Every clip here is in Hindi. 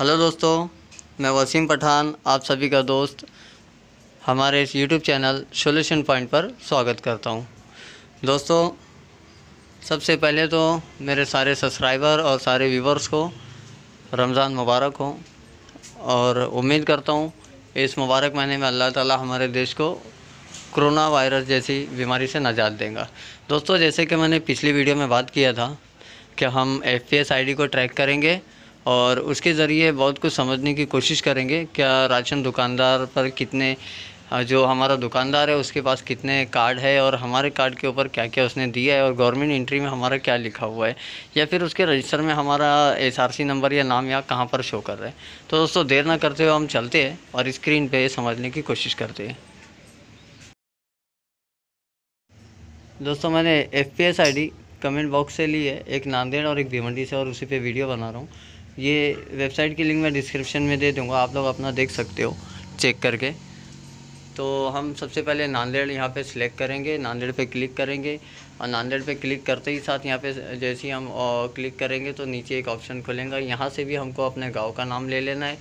हेलो दोस्तों मैं वसीम पठान आप सभी का दोस्त हमारे इस यूट्यूब चैनल सोल्यूशन पॉइंट पर स्वागत करता हूं दोस्तों सबसे पहले तो मेरे सारे सब्सक्राइबर और सारे व्यूवर्स को रमज़ान मुबारक हो और उम्मीद करता हूं इस मुबारक महीने में अल्लाह ताला हमारे देश को कोरोना वायरस जैसी बीमारी से नजात देगा दोस्तों जैसे कि मैंने पिछली वीडियो में बात किया था कि हम एफ पी को ट्रैक करेंगे और उसके ज़रिए बहुत कुछ समझने की कोशिश करेंगे क्या राशन दुकानदार पर कितने जो हमारा दुकानदार है उसके पास कितने कार्ड है और हमारे कार्ड के ऊपर क्या क्या उसने दिया है और गवर्नमेंट एंट्री में हमारा क्या लिखा हुआ है या फिर उसके रजिस्टर में हमारा एसआरसी नंबर या नाम या कहाँ पर शो कर रहा है तो दोस्तों देर ना करते हुए हम चलते हैं और स्क्रीन पर समझने की कोशिश करते हैं दोस्तों मैंने F P S I D comment box से ली है एक नांदेड़ और एक भिवंडी से और उसी पर वीडियो बना रहा हूँ ये वेबसाइट की लिंक मैं डिस्क्रिप्शन में दे दूँगा आप लोग अपना देख सकते हो चेक करके तो हम सबसे पहले नांदेड़ यहाँ पे सिलेक्ट करेंगे नांदेड़ पे क्लिक करेंगे और नांदेड़ पे क्लिक करते ही साथ यहाँ पे जैसे ही हम क्लिक करेंगे तो नीचे एक ऑप्शन खुलेगा यहाँ से भी हमको अपने गांव का नाम ले लेना है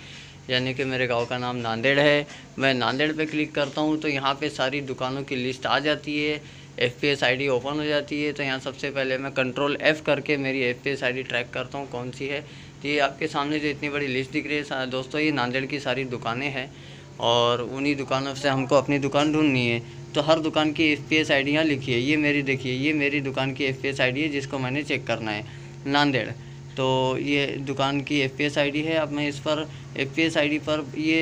यानी कि मेरे गांव का नाम नांदेड़ है मैं नांदेड़ पे क्लिक करता हूँ तो यहाँ पे सारी दुकानों की लिस्ट आ जाती है F P S I D open हो जाती है तो यहाँ सबसे पहले मैं कंट्रोल एफ़ करके मेरी F P S I D track करता हूँ कौन सी है तो ये आपके सामने जो इतनी बड़ी लिस्ट दिख रही है दोस्तों ये नांदेड़ की सारी दुकानें हैं और उन्हीं दुकानों से हमको अपनी दुकान ढूंढनी है तो हर दुकान की F P S I D यहाँ लिखी है ये मेरी देखिए ये मेरी दुकान की F P S I D है जिसको मैंने चेक करना है नांदेड़ तो ये दुकान की F P S I D है अब मैं इस पर F P S I D पर ये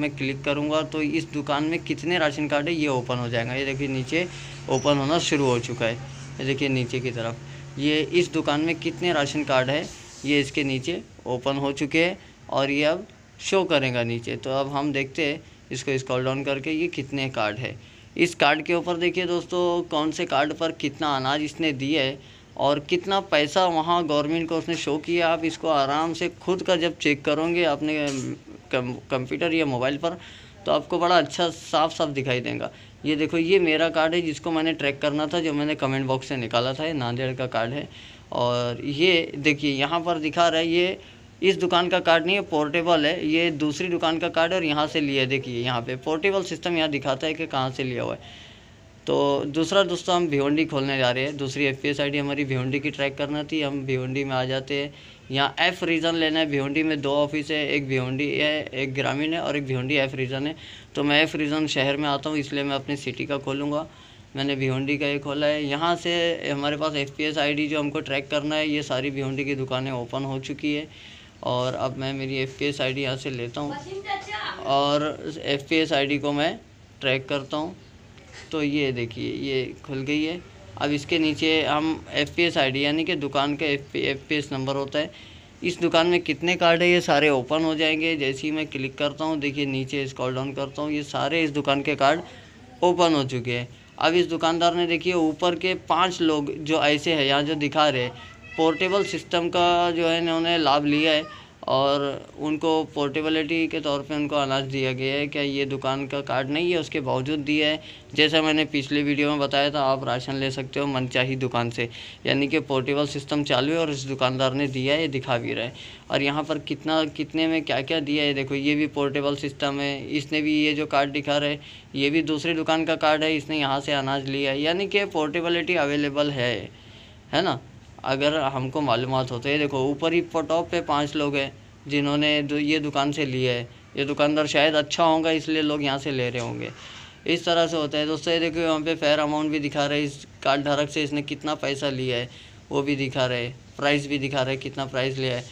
मैं क्लिक करूँगा तो इस दुकान में कितने राशन कार्ड है ये ओपन हो जाएगा ये देखिए नीचे ओपन होना शुरू हो चुका है ये देखिए नीचे की तरफ ये इस दुकान में कितने राशन कार्ड है ये इसके नीचे ओपन हो चुके हैं और ये अब शो करेगा नीचे तो अब हम देखते हैं इसको स्कॉल डाउन करके ये कितने कार्ड है इस कार्ड के ऊपर देखिए दोस्तों कौन से कार्ड पर कितना अनाज इसने दिया है और कितना पैसा वहाँ गवर्नमेंट को उसने शो किया आप इसको आराम से खुद का जब चेक करोगे अपने कंप्यूटर या मोबाइल पर तो आपको बड़ा अच्छा साफ साफ दिखाई देगा ये देखो ये मेरा कार्ड है जिसको मैंने ट्रैक करना था जो मैंने कमेंट बॉक्स से निकाला था ये नांदेड़ का कार्ड है और ये देखिए यहाँ पर दिखा रहा है ये इस दुकान का कार्ड नहीं है पोर्टेबल है ये दूसरी दुकान का कार्ड है और यहाँ से लिया है देखिए यहाँ पे पोर्टेबल सिस्टम यहाँ दिखाता है कि कहाँ से लिया हुआ है तो दूसरा दोस्तों हम भिवंडी खोलने जा रहे हैं दूसरी एफ पी आईडी हमारी भिवंडी की ट्रैक करना थी हम भिवंडी में आ जाते हैं यहाँ एफ़ रीजन लेना है भिवंडी में दो ऑफिस है एक भिवंडी है एक ग्रामीण है और एक भिवंडी एफ़ रीजन है तो मैं एफ़ रीजन शहर में आता हूँ इसलिए मैं अपनी सिटी का खोलूँगा मैंने भिवंडी का ये खोला है यहाँ से हमारे पास एफ पी जो हमको ट्रैक करना है ये सारी भिवंडी की दुकानें ओपन हो चुकी है और अब मैं मेरी F P S I D यहाँ से लेता हूँ अच्छा। और F P S I D को मैं ट्रैक करता हूँ तो ये देखिए ये खुल गई है अब इसके नीचे हम F P S I D यानी कि दुकान का F P F P S number होता है इस दुकान में कितने कार्ड है ये सारे ओपन हो जाएंगे जैसे ही मैं क्लिक करता हूँ देखिए नीचे स्क्रॉल डाउन करता हूँ ये सारे इस दुकान के कार्ड ओपन हो चुके हैं अब इस दुकानदार ने देखिए ऊपर के पांच लोग जो ऐसे हैं यहाँ जो दिखा रहे पोर्टेबल सिस्टम का जो है उन्होंने लाभ लिया है और उनको पोर्टेबलिटी के तौर पे उनको अनाज दिया गया है क्या ये दुकान का कार्ड नहीं है उसके बावजूद दिया है जैसा मैंने पिछले वीडियो में बताया था आप राशन ले सकते हो मनचाही दुकान से यानी कि पोर्टेबल सिस्टम चालू है और इस दुकानदार ने दिया है ये दिखा भी रहा है और यहाँ पर कितना कितने में क्या क्या दिया है देखो ये भी पोर्टेबल सिस्टम है इसने भी ये जो कार्ड दिखा रहा है ये भी दूसरी दुकान का कार्ड है इसने यहाँ से अनाज लिया है यानी कि पोर्टेबलिटी अवेलेबल है है ना अगर हमको मालूम होते ये देखो ऊपर ही टॉप पे पाँच लोग हैं जिन्होंने ये दुकान से लिए है ये दुकानदार शायद अच्छा होगा इसलिए लोग यहाँ से ले रहे होंगे इस तरह से होता है दोस्तों ये देखो यहाँ पे फेयर अमाउंट भी दिखा रहे इस कार्ड धारक से इसने कितना पैसा लिया है वो भी दिखा रहे प्राइस भी दिखा रहे कितना प्राइस लिया है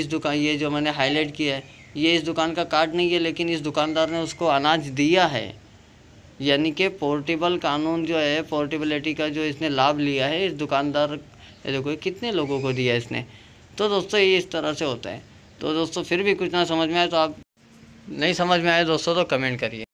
इस दुकान ये जो मैंने हाईलाइट किया है ये इस दुकान का कार्ड नहीं है लेकिन इस दुकानदार ने उसको अनाज दिया है यानी कि पोर्टेबल कानून जो है पोर्टेबिलिटी का जो इसने लाभ लिया है इस दुकानदार ये देखो कितने लोगों को दिया इसने तो दोस्तों ये इस तरह से होता है तो दोस्तों फिर भी कुछ ना समझ में आए तो आप नहीं समझ में आए दोस्तों तो कमेंट करिए